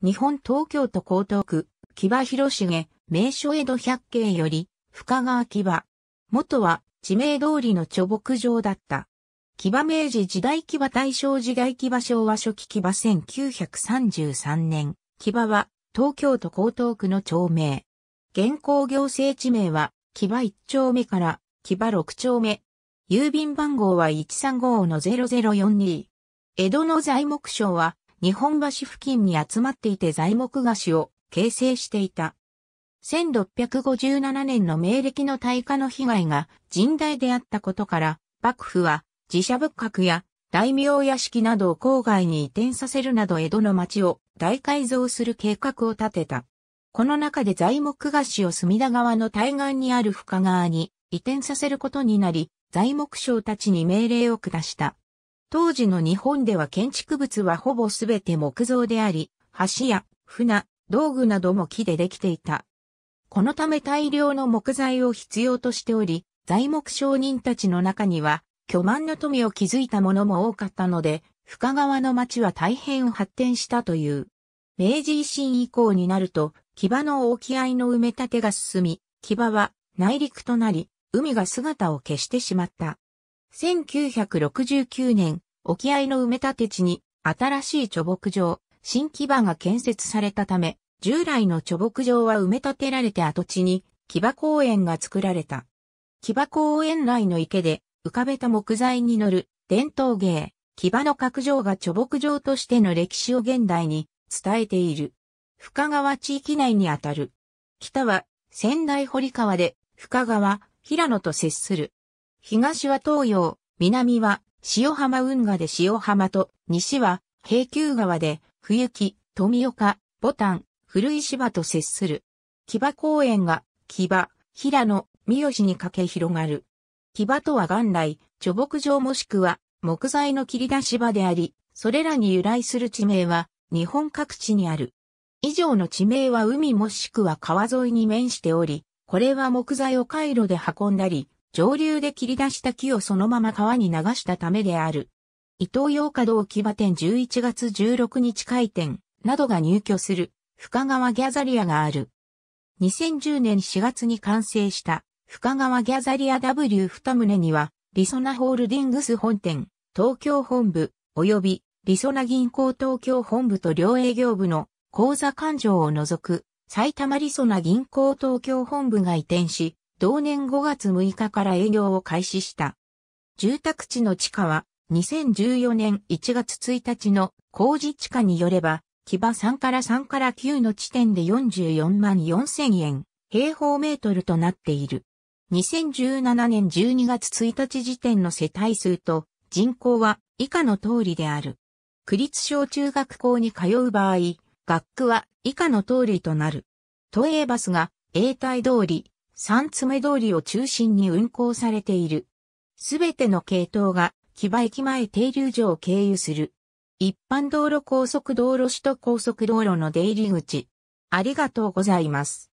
日本東京都江東区、木場広重、名所江戸百景より、深川木場。元は、地名通りの貯木場だった。木場明治時代木場大正時代木場昭和初期木場1933年。木場は、東京都江東区の町名。現行行政地名は、木場1丁目から木場6丁目。郵便番号は135-0042。江戸の材木賞は、日本橋付近に集まっていて材木菓子を形成していた。1657年の明暦の大火の被害が甚大であったことから、幕府は自社仏閣や大名屋敷などを郊外に移転させるなど江戸の町を大改造する計画を立てた。この中で材木菓子を隅田川の対岸にある深川に移転させることになり、材木商たちに命令を下した。当時の日本では建築物はほぼすべて木造であり、橋や船、道具なども木でできていた。このため大量の木材を必要としており、材木商人たちの中には、巨万の富を築いた者も多かったので、深川の町は大変発展したという。明治維新以降になると、木場の沖合の埋め立てが進み、木場は内陸となり、海が姿を消してしまった。1969年、沖合の埋め立て地に新しい貯木場、新木場が建設されたため、従来の貯木場は埋め立てられて跡地に木場公園が作られた。木場公園内の池で浮かべた木材に乗る伝統芸、木場の角上が貯木場としての歴史を現代に伝えている。深川地域内にあたる。北は仙台堀川で深川、平野と接する。東は東洋、南は塩浜運河で塩浜と、西は平久川で冬木、富岡、ボタン、古石場と接する。木場公園が、木場、平野、三好にかけ広がる。木場とは元来、貯木場もしくは木材の切り出し場であり、それらに由来する地名は日本各地にある。以上の地名は海もしくは川沿いに面しており、これは木材を回路で運んだり、上流で切り出した木をそのまま川に流したためである。伊東洋華道木場店11月16日開店などが入居する深川ギャザリアがある。2010年4月に完成した深川ギャザリア W2 棟にはリソナホールディングス本店、東京本部、及びリソナ銀行東京本部と両営業部の口座勘定を除く埼玉リソナ銀行東京本部が移転し、同年5月6日から営業を開始した。住宅地の地価は2014年1月1日の工事地価によれば、木場3から3から9の地点で44万4000円、平方メートルとなっている。2017年12月1日時点の世帯数と人口は以下の通りである。区立小中学校に通う場合、学区は以下の通りとなる。都営バスが永代通り、三つ目通りを中心に運行されている。すべての系統が、木場駅前停留所を経由する。一般道路高速道路首都高速道路の出入り口。ありがとうございます。